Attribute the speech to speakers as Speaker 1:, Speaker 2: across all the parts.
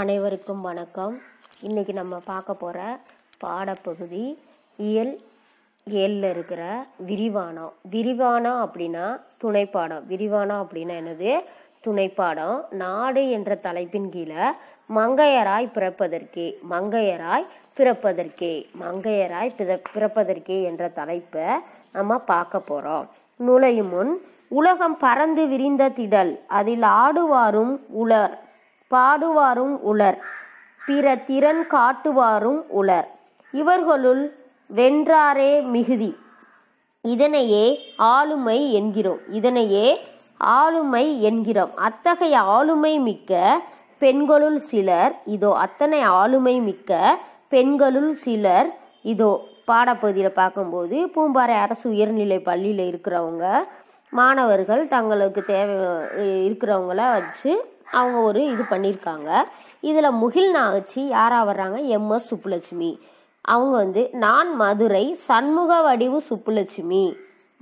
Speaker 1: அனைவருக்கும் வணக்கம் இன்றைக்கி நம்ம பார்க்க போகிற பாடப்பகுதி இயல் ஏழில் இருக்கிற விரிவானம் விரிவானம் அப்படின்னா துணைப்பாடம் விரிவானம் அப்படின்னா என்னது துணைப்பாடம் நாடு என்ற தலைப்பின் கீழே மங்கையராய் பிறப்பதற்கே மங்கையராய் பிறப்பதற்கே மங்கையராய் பிறப்பதற்கே என்ற தலைப்பை நம்ம பார்க்க போகிறோம் நுழையும் முன் உலகம் பறந்து விரிந்த திடல் அதில் ஆடுவாரும் உலர் பாடுவாரும் உளர் பிற திறன் காட்டுவாரும் உளர் இவர்களுள் வென்றாரே மிகுதி இதனையே ஆளுமை என்கிறோம் இதனையே ஆளுமை என்கிறோம் அத்தகைய ஆளுமை மிக்க பெண்களுள் சிலர் இதோ அத்தனை ஆளுமை மிக்க பெண்களுள் சிலர் இதோ பாடப்பகுதியில் பார்க்கும்போது பூம்பாறை அரசு உயர்நிலை பள்ளியில் இருக்கிறவங்க மாணவர்கள் தங்களுக்கு தேவை இருக்கிறவங்கள வச்சு அவங்க ஒரு இது பண்ணியிருக்காங்க இதில் முகில் நாகச்சி யாராக வர்றாங்க எம்எஸ் சுப்புலட்சுமி அவங்க வந்து நான் மதுரை சண்முக வடிவு சுப்புலட்சுமி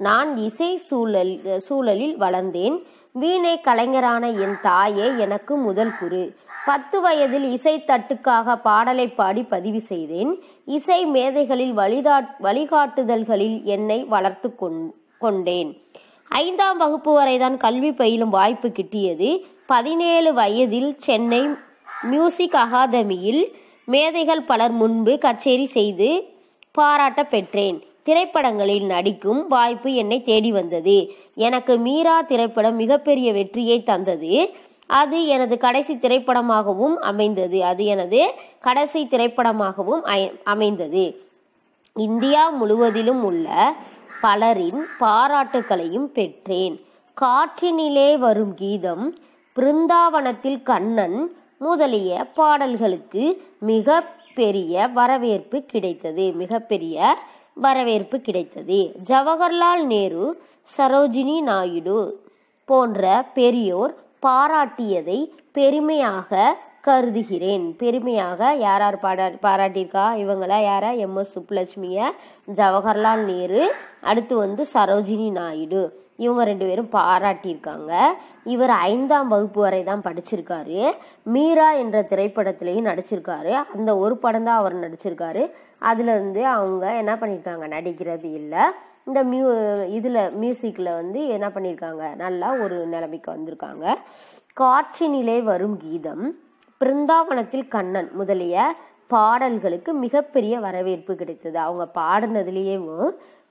Speaker 1: நான் இசை சூழல் சூழலில் வளர்ந்தேன் வீணை கலைஞரான என் தாயே எனக்கு முதல் குரு பத்து வயதில் இசை தட்டுக்காக பாடலை பாடி பதிவு செய்தேன் இசை மேதைகளில் வழிதா வழிகாட்டுதல்களில் என்னை வளர்த்து கொண்டேன் ஐந்தாம் வகுப்பு வரைதான் கல்வி பயிலும் வாய்ப்பு கிட்டியது பதினேழு வயதில் சென்னை மியூசிக் அகாதமியில் மேதைகள் பலர் முன்பு கச்சேரி செய்து பாராட்ட பெற்றேன் திரைப்படங்களில் நடிக்கும் வாய்ப்பு என்னை தேடி வந்தது எனக்கு மீரா திரைப்படம் மிகப்பெரிய வெற்றியை தந்தது அது எனது கடைசி திரைப்படமாகவும் அமைந்தது அது எனது கடைசி திரைப்படமாகவும் அமைந்தது இந்தியா முழுவதிலும் உள்ள பலரின் பாராட்டுகளையும் பெற்றேன் காற்றினிலே வரும் கீதம் பிருந்தாவனத்தில் கண்ணன் முதலிய பாடல்களுக்கு மிக பெரிய வரவேற்பு கிடைத்தது மிகப்பெரிய வரவேற்பு கிடைத்தது ஜவஹர்லால் நேரு சரோஜினி நாயுடு போன்ற பெரியோர் பாராட்டியதை பெருமையாக கருதுகிறேன் பெருமையாக யார் யார் பாடா பாராட்டியிருக்கா இவங்கள யார எம் எஸ் சுப்புலட்சுமியை ஜவஹர்லால் நேரு அடுத்து வந்து சரோஜினி நாயுடு இவங்க ரெண்டு பேரும் பாராட்டியிருக்காங்க இவர் ஐந்தாம் வகுப்பு வரை தான் படிச்சிருக்காரு மீரா என்ற திரைப்படத்திலையும் நடிச்சிருக்காரு அந்த ஒரு படம் தான் அவர் நடிச்சிருக்காரு அதில் வந்து அவங்க என்ன பண்ணியிருக்காங்க நடிக்கிறது இல்லை இந்த மியூ இதில் மியூசிக்கில் வந்து என்ன பண்ணியிருக்காங்க நல்லா ஒரு நிலைமைக்கு வந்திருக்காங்க காட்சி நிலை வரும் கீதம் பிருந்தாவனத்தில் கண்ணன் முதலிய பாடல்களுக்கு மிகப்பெரிய வரவேற்பு கிடைத்தது அவங்க பாடினதுலேயும்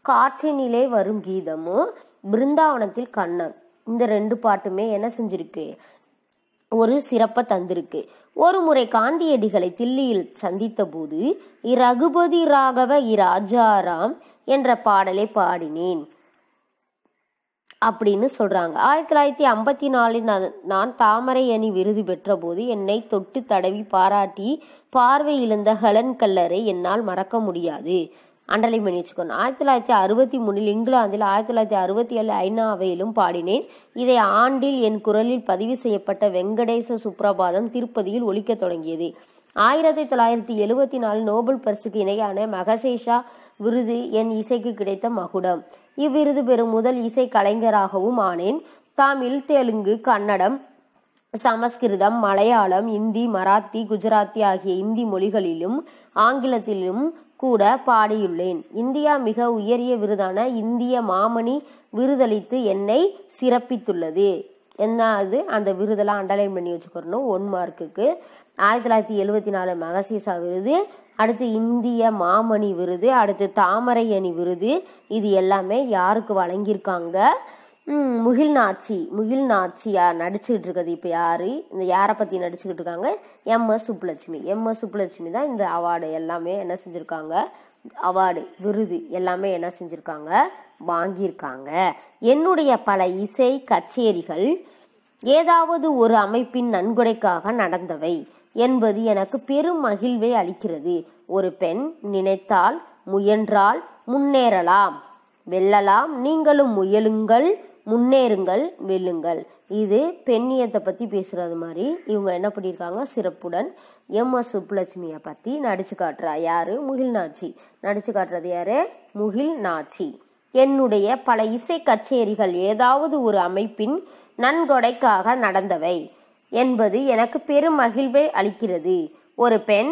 Speaker 1: காற்றினிலே வரும் கீதமும் பிருந்தாவனத்தில் கண்ணன் இந்த ரெண்டு பாட்டுமே என்ன செஞ்சிருக்கு ஒரு சிறப்பை தந்திருக்கு ஒரு முறை காந்தியடிகளை தில்லியில் சந்தித்த போது இரகுபதி ராகவ இராஜாராம் என்ற பாடலை பாடினேன் அப்படின்னு சொல்கிறாங்க ஆயிரத்தி தொள்ளாயிரத்தி ஐம்பத்தி நாலில் நான் நான் தாமரை அணி விருது பெற்றபோது என்னை தொட்டு தடவி பாராட்டி பார்வை இழந்த ஹலன் கல்லரை என்னால் மறக்க முடியாது அண்டலை பண்ணி ஆயிரத்தி தொள்ளாயிரத்தி அறுபத்தி மூணில் இங்கிலாந்தில் ஆயிரத்தி தொள்ளாயிரத்தி அறுபத்தி ஏழு ஐநா அவையிலும் பாடினேன் இதை ஆண்டில் என் குரலில் பதிவு செய்யப்பட்ட வெங்கடேச சுப்ரபாதம் திருப்பதியில் ஒழிக்கத் தொடங்கியது ஆயிரத்தி தொள்ளாயிரத்தி எழுபத்தி நாலு நோபல் பரிசுக்கு இணையான மகசேஷா விருது என் இசைக்கு கிடைத்த மகுடம் இவ்விருது பெறும் முதல் இசை கலைஞராகவும் ஆனேன் தமிழ் தெலுங்கு கன்னடம் சமஸ்கிருதம் மலையாளம் இந்தி மராத்தி குஜராத்தி ஆகிய இந்தி மொழிகளிலும் ஆங்கிலத்திலும் கூட பாடியுள்ளேன் இந்தியா மிக உயரிய விருதான இந்திய மாமணி விருதளித்து என்னை சிறப்பித்துள்ளது என்ன அது அந்த விருதெல்லாம் அண்டர்லைன் பண்ணி வச்சுக்கணும் ஒன் மார்க்குக்கு ஆயிரத்தி தொள்ளாயிரத்தி எழுபத்தி நாலு மகசீசா விருது அடுத்து இந்திய மாமணி விருது அடுத்து தாமரை அணி விருது இது எல்லாமே யாருக்கு வழங்கியிருக்காங்க முகில்நாச்சி முகில்நாச்சியார் நடிச்சுக்கிட்டு இருக்கிறது இப்போ யார் இந்த யாரை பற்றி நடிச்சுக்கிட்டு இருக்காங்க எம்எஸ் சுப்புலட்சுமி எம்எஸ் சுப்புலட்சுமி தான் இந்த அவார்டு எல்லாமே என்ன செஞ்சுருக்காங்க அவார்டு விருது எல்லாமே என்ன செஞ்சுருக்காங்க வாங்கியிருக்காங்க என்னுடைய பல இசை கச்சேரிகள் ஏதாவது ஒரு அமைப்பின் நன்கொடைக்காக நடந்தவை என்பது எனக்கு பெரும் மகிழ்வை அளிக்கிறது ஒரு பெண் நினைத்தால் முயன்றால் முன்னேறலாம் வெல்லலாம் நீங்களும் முயலுங்கள் முன்னேறுங்கள் வெல்லுங்கள் இது பெண்ணியத்தை பற்றி பேசுகிறது மாதிரி இவங்க என்ன பண்ணியிருக்காங்க சிறப்புடன் எம் எஸ் சுப்புலட்சுமியை பற்றி நடிச்சு காட்டுறா யாரு முகில் நாச்சி நடிச்சு காட்டுறது யாரு முகில் நாச்சி என்னுடைய பல இசை கச்சேரிகள் ஏதாவது ஒரு அமைப்பின் நன்கொடைக்காக நடந்தவை என்பது எனக்கு பெரும் மகிழ்வை அளிக்கிறது ஒரு பெண்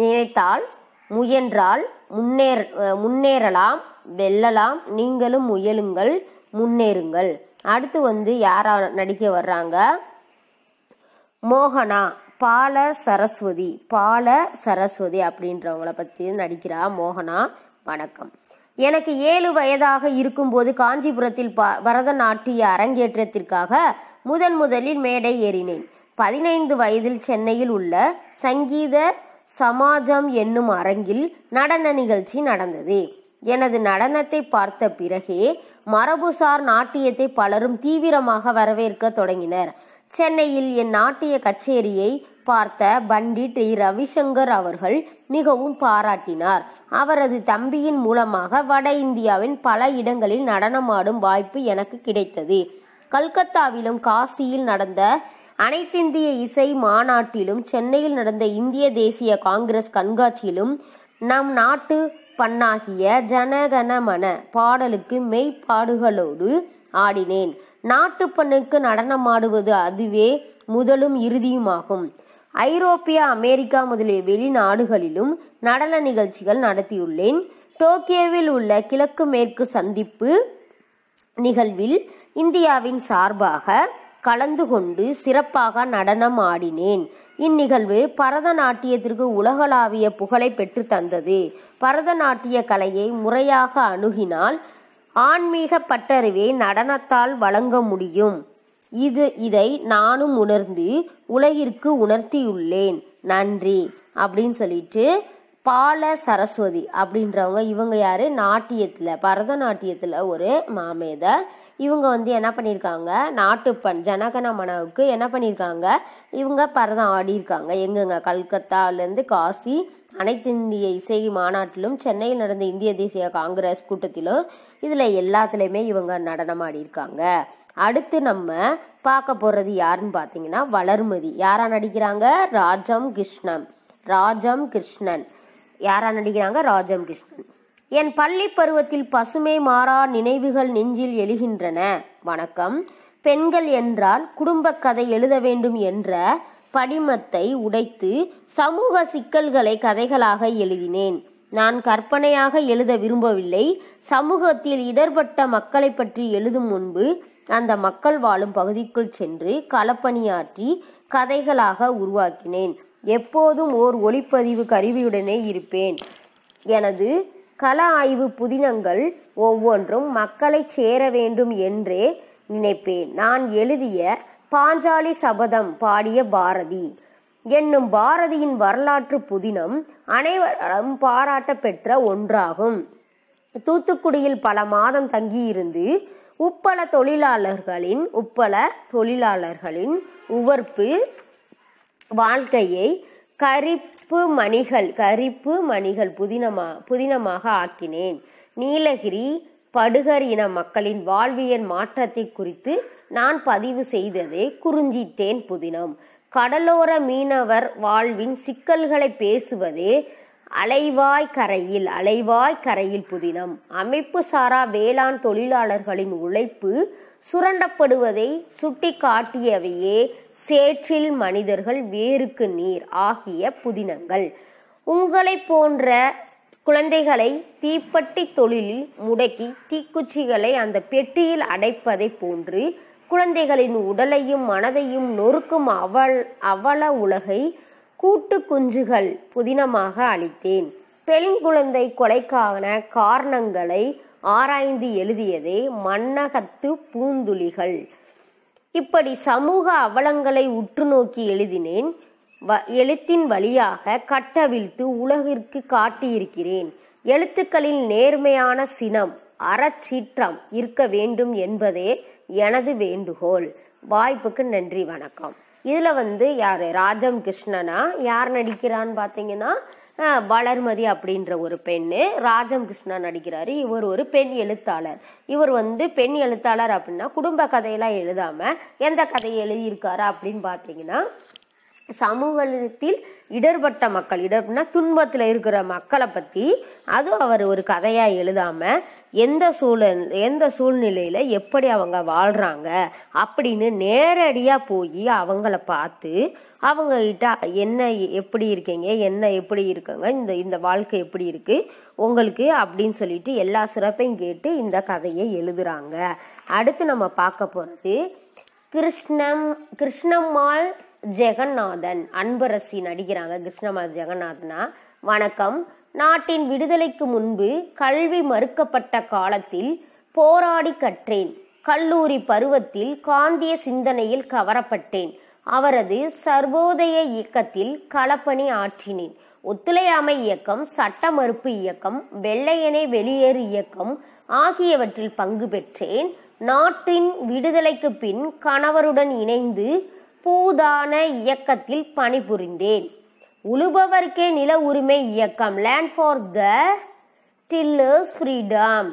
Speaker 1: நினைத்தால் முயன்றால் முன்னேற முன்னேறலாம் வெல்லலாம் நீங்களும் முயலுங்கள் முன்னேறுங்கள் அடுத்து வந்து யாரா நடிக்க வர்றாங்க மோகனா பால சரஸ்வதி பால சரஸ்வதி அப்படின்றவங்கள பற்றி நடிக்கிறா மோகனா வணக்கம் எனக்கு ஏழு வயதாக இருக்கும்போது காஞ்சிபுரத்தில் பரதநாட்டிய அரங்கேற்றத்திற்காக முதன் முதலில் மேடை ஏறினேன் பதினைந்து வயதில் சென்னையில் உள்ள சங்கீத சமாஜம் என்னும் அரங்கில் நடன நிகழ்ச்சி நடந்தது எனது நடனத்தை பார்த்த பிறகே மரபுசார் நாட்டியத்தை பலரும் தீவிரமாக வரவேற்க தொடங்கினர் சென்னையில் என் நாட்டிய கச்சேரியை பார்த்த பண்டிட் ரவிசங்கர் அவர்கள் மிகவும் பாராட்டினார் அவரது தம்பியின் மூலமாக வட இந்தியாவின் பல இடங்களில் நடனமாடும் வாய்ப்பு எனக்கு கிடைத்தது கல்கத்தாவிலும் காசியில் நடந்த அனைத்திந்திய இசை மாநாட்டிலும் சென்னையில் நடந்த இந்திய தேசிய காங்கிரஸ் கண்காட்சியிலும் நம் நாட்டு பண்ணாகிய ஜனகணமன பாடலுக்கு மெய்ப்பாடுகளோடு ஆடினேன் நாட்டு பண்ணுக்கு நடனமாடுவது அதுவே முதலும் இறுதியுமாகும் ஐரோப்பிய அமெரிக்கா முதலிய வெளிநாடுகளிலும் நடன நிகழ்ச்சிகள் நடத்தியுள்ளேன் டோக்கியோவில் உள்ள கிழக்கு மேற்கு சந்திப்பு நிகழ்வில் இந்தியாவின் சார்பாக கலந்து கொண்டு சிறப்பாக நடனம் ஆடினேன் இந்நிகழ்வு பரதநாட்டியத்திற்கு உலகளாவிய புகழை பெற்று தந்தது பரதநாட்டிய கலையை முறையாக அணுகினால் ஆன்மீக பட்டறிவை நடனத்தால் வழங்க முடியும் இது இதை நானும் உணர்ந்து உலகிற்கு உணர்த்தியுள்ளேன் நன்றி அப்படின்னு சொல்லிட்டு பால சரஸ்வதி அப்படின்றவங்க இவங்க யாரு நாட்டியத்துல பரதநாட்டியத்துல ஒரு மாமேதர் இவங்க வந்து என்ன பண்ணியிருக்காங்க நாட்டுப்பண் மனவுக்கு என்ன பண்ணியிருக்காங்க இவங்க பரதம் ஆடியிருக்காங்க எங்கெங்க கல்கத்தாலேருந்து காசி அனைத்து இந்திய இசை மாநாட்டிலும் சென்னையில் நடந்த இந்திய தேசிய காங்கிரஸ் கூட்டத்திலும் இதில் எல்லாத்துலேயுமே இவங்க நடனம் இருக்காங்க அடுத்து நம்ம பார்க்க போகிறது யாருன்னு பார்த்தீங்கன்னா வளர்மதி யாரா நடிக்கிறாங்க ராஜம் கிருஷ்ணன் ராஜம் கிருஷ்ணன் யாரா நடிக்கிறாங்க ராஜம் கிருஷ்ணன் என் பள்ளி பருவத்தில் பசுமை மாறா நினைவுகள் நெஞ்சில் எழுகின்றன வணக்கம் பெண்கள் என்றால் குடும்ப கதை எழுத வேண்டும் என்ற படிமத்தை உடைத்து சமூக சிக்கல்களை கதைகளாக எழுதினேன் நான் கற்பனையாக எழுத விரும்பவில்லை சமூகத்தில் இடர்பட்ட மக்களை பற்றி எழுதும் முன்பு அந்த மக்கள் வாழும் பகுதிக்குள் சென்று களப்பணியாற்றி கதைகளாக உருவாக்கினேன் எப்போதும் ஓர் ஒளிப்பதிவு கருவியுடனே இருப்பேன் எனது கல ஆய்வு புதினங்கள் ஒவ்வொன்றும் மக்களை சேர வேண்டும் என்றே நினைப்பேன் நான் எழுதிய பாஞ்சாலி சபதம் பாடிய பாரதி என்னும் பாரதியின் வரலாற்று புதினம் அனைவரும் பாராட்ட பெற்ற ஒன்றாகும் தூத்துக்குடியில் பல மாதம் தங்கியிருந்து உப்பள தொழிலாளர்களின் உப்பள தொழிலாளர்களின் உவர்ப்பு வாழ்க்கையை கரி கருப்பு மணிகள் கரிப்பு மணிகள் புதினமா புதினமாக ஆக்கினேன் நீலகிரி படுகர் இன மக்களின் வாழ்வியல் மாற்றத்தை குறித்து நான் பதிவு செய்ததே குறிஞ்சித்தேன் புதினம் கடலோர மீனவர் வாழ்வின் சிக்கல்களை பேசுவதே அலைவாய் கரையில் அலைவாய் கரையில் புதினம் அமைப்பு சாரா வேளாண் தொழிலாளர்களின் உழைப்பு சுரண்டப்படுவதை சுட்டிக்காட்டியவையே சேற்றில் மனிதர்கள் வேருக்கு நீர் ஆகிய புதினங்கள் உங்களை போன்ற குழந்தைகளை தீப்பட்டி தொழிலில் முடக்கி தீக்குச்சிகளை அந்த பெட்டியில் அடைப்பதை போன்று குழந்தைகளின் உடலையும் மனதையும் நொறுக்கும் அவள் அவல உலகை கூட்டு குஞ்சுகள் புதினமாக அளித்தேன் பெண் குழந்தை கொலைக்கான காரணங்களை ஆராய்ந்து எழுதியதே மன்னகத்து பூந்துளிகள் இப்படி சமூக அவலங்களை உற்று நோக்கி எழுதினேன் எழுத்தின் வழியாக கட்டவிழ்த்து உலகிற்கு காட்டியிருக்கிறேன் எழுத்துக்களில் நேர்மையான சினம் அறச்சீற்றம் இருக்க வேண்டும் என்பதே எனது வேண்டுகோள் வாய்ப்புக்கு நன்றி வணக்கம் இதில் வந்து யார் ராஜம் கிருஷ்ணனா யார் நடிக்கிறான்னு பார்த்தீங்கன்னா வளர்மதி அப்படின்ற ஒரு பெண்ணு ராஜம் கிருஷ்ணா நடிக்கிறாரு இவர் ஒரு பெண் எழுத்தாளர் இவர் வந்து பெண் எழுத்தாளர் அப்படின்னா குடும்ப கதையெல்லாம் எழுதாம எந்த கதையை எழுதியிருக்காரு அப்படின்னு பார்த்தீங்கன்னா சமூகத்தில் இடர்பட்ட மக்கள் இடர்னா துன்பத்துல இருக்கிற மக்களை பத்தி அதுவும் அவர் ஒரு கதையா எழுதாம எந்த சூழல் எந்த சூழ்நிலையில் எப்படி அவங்க வாழ்கிறாங்க அப்படின்னு நேரடியாக போய் அவங்கள பார்த்து அவங்கக்கிட்ட என்ன எப்படி இருக்கீங்க என்ன எப்படி இருக்குங்க இந்த இந்த வாழ்க்கை எப்படி இருக்குது உங்களுக்கு அப்படின்னு சொல்லிட்டு எல்லா சிறப்பையும் கேட்டு இந்த கதையை எழுதுகிறாங்க அடுத்து நம்ம பார்க்க போகிறது கிருஷ்ணம் கிருஷ்ணம்மாள் ஜெகநாதன் அன்பரசி நடிக்கிறாங்க கிருஷ்ணம்மாள் ஜெகநாதனா வணக்கம் நாட்டின் விடுதலைக்கு முன்பு கல்வி மறுக்கப்பட்ட காலத்தில் போராடி கற்றேன் கல்லூரி பருவத்தில் காந்திய சிந்தனையில் கவரப்பட்டேன் அவரது சர்வோதய இயக்கத்தில் களப்பணி ஆற்றினேன் ஒத்துழையாமை இயக்கம் சட்ட மறுப்பு இயக்கம் வெள்ளையனை வெளியேறு இயக்கம் ஆகியவற்றில் பங்கு பெற்றேன் நாட்டின் விடுதலைக்கு பின் கணவருடன் இணைந்து பூதான இயக்கத்தில் பணிபுரிந்தேன் உழுபவர்க்கே நில உரிமை இயக்கம் land for the tillers freedom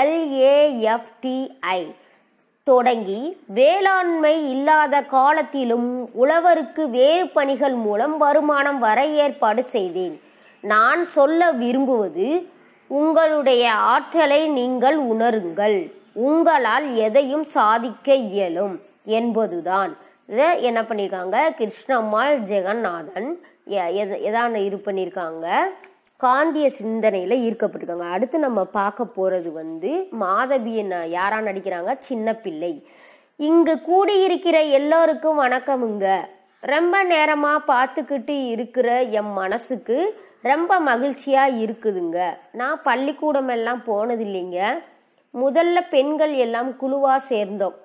Speaker 1: LAFTI தொடங்கி வேளாண்மை இல்லாத காலத்திலும் உழவருக்கு வேறு பணிகள் மூலம் வருமானம் வர ஏற்பாடு செய்தேன் நான் சொல்ல விரும்புவது உங்களுடைய ஆற்றலை நீங்கள் உணருங்கள் உங்களால் எதையும் சாதிக்க இயலும் என்பதுதான் இதை என்ன பண்ணியிருக்காங்க கிருஷ்ணம்மாள் ஜெகநாதன் எதான இது பண்ணியிருக்காங்க காந்திய சிந்தனையில் ஈர்க்கப்பட்டிருக்காங்க அடுத்து நம்ம பார்க்க போகிறது வந்து மாதவியன் யாரா நடிக்கிறாங்க சின்ன பிள்ளை இங்கு கூடியிருக்கிற எல்லோருக்கும் வணக்கமுங்க ரொம்ப நேரமாக பார்த்துக்கிட்டு இருக்கிற என் மனசுக்கு ரொம்ப மகிழ்ச்சியாக இருக்குதுங்க நான் பள்ளிக்கூடம் எல்லாம் போனது இல்லைங்க முதல்ல பெண்கள் எல்லாம் குழுவாக சேர்ந்தோம்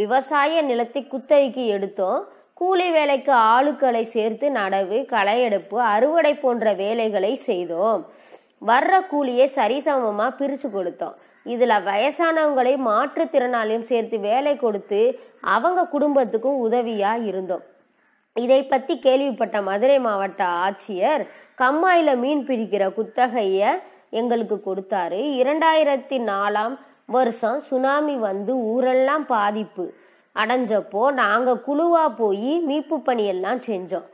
Speaker 1: விவசாய நிலத்தை குத்தகைக்கு எடுத்தோம் கூலி வேலைக்கு ஆளுக்களை சேர்த்து நடவு களையெடுப்பு அறுவடை போன்ற வேலைகளை செய்தோம் வர்ற கூலியை சரிசமமாக பிரித்து கொடுத்தோம் இதில் வயசானவங்களை மாற்றுத்திறனாளியும் சேர்த்து வேலை கொடுத்து அவங்க குடும்பத்துக்கும் உதவியாக இருந்தோம் இதை பற்றி கேள்விப்பட்ட மதுரை மாவட்ட ஆட்சியர் கம்மாயில் மீன் பிடிக்கிற குத்தகையை எங்களுக்கு கொடுத்தாரு இரண்டாயிரத்தி நாலாம் வருஷம் சுனாமி வந்து ஊரெல்லாம் பாதிப்பு அடைஞ்சப்போ நாங்கள் குழுவாக போய் மீட்பு பணியெல்லாம் செஞ்சோம்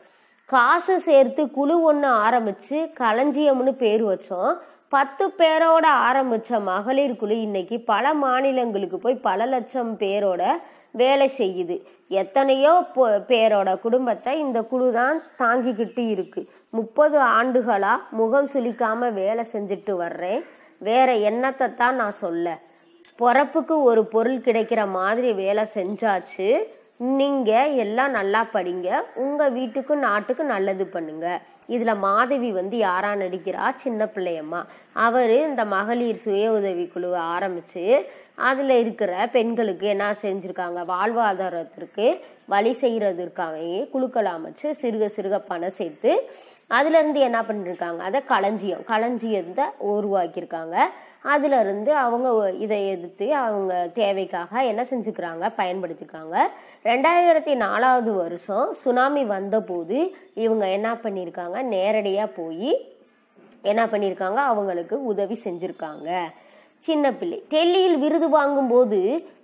Speaker 1: காசு சேர்த்து குழு ஒன்று ஆரம்பித்து களஞ்சியம்னு பேர் வச்சோம் பத்து பேரோட ஆரம்பித்த மகளிர் குழு இன்னைக்கு பல மாநிலங்களுக்கு போய் பல லட்சம் பேரோட வேலை செய்யுது எத்தனையோ பேரோட குடும்பத்தை இந்த குழு தான் தாங்கிக்கிட்டு இருக்கு முப்பது ஆண்டுகளாக முகம் சுலிக்காம வேலை செஞ்சுட்டு வர்றேன் வேற என்னத்தை தான் நான் சொல்ல பொறப்புக்கு ஒரு பொருள் கிடைக்கிற மாதிரி வேலை செஞ்சாச்சு நீங்கள் எல்லாம் நல்லா படிங்க உங்கள் வீட்டுக்கு நாட்டுக்கு நல்லது பண்ணுங்க இதில் மாதவி வந்து யாராக நடிக்கிறா சின்ன பிள்ளையம்மா அவர் இந்த மகளிர் சுய உதவி குழுவை ஆரம்பித்து அதில் இருக்கிற பெண்களுக்கு என்ன செஞ்சுருக்காங்க வாழ்வாதாரத்திற்கு வழி செய்கிறதுக்காகவே குழுக்கள் அமைச்சு சிறுக சிறுக பணம் சேர்த்து அதுலேருந்து என்ன பண்ணிருக்காங்க அதை களஞ்சியம் களஞ்சியத்தை உருவாக்கியிருக்காங்க அதுலேருந்து அவங்க இதை எதிர்த்து அவங்க தேவைக்காக என்ன செஞ்சுக்கிறாங்க பயன்படுத்திருக்காங்க ரெண்டாயிரத்தி நாலாவது வருஷம் சுனாமி வந்தபோது இவங்க என்ன பண்ணியிருக்காங்க நேரடியாக போய் என்ன பண்ணியிருக்காங்க அவங்களுக்கு உதவி செஞ்சுருக்காங்க சின்ன பிள்ளை டெல்லியில் விருது வாங்கும் போது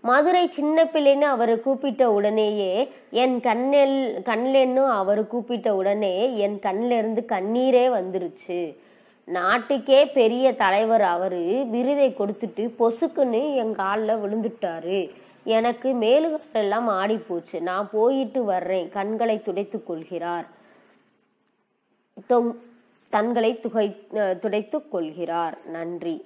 Speaker 1: மதுரை சின்ன பிள்ளைன்னு அவரை கூப்பிட்ட உடனேயே என் கண்ணெல் கண்ணிலன்னு அவர் கூப்பிட்ட உடனே என் கண்ணிலிருந்து கண்ணீரே வந்துருச்சு நாட்டுக்கே பெரிய தலைவர் அவர் விருதை கொடுத்துட்டு பொசுக்குன்னு என் காலில் விழுந்துட்டாரு எனக்கு ஆடி ஆடிப்போச்சு நான் போயிட்டு வர்றேன் கண்களை துடைத்து கொள்கிறார் தன்களை துகை துடைத்து கொள்கிறார் நன்றி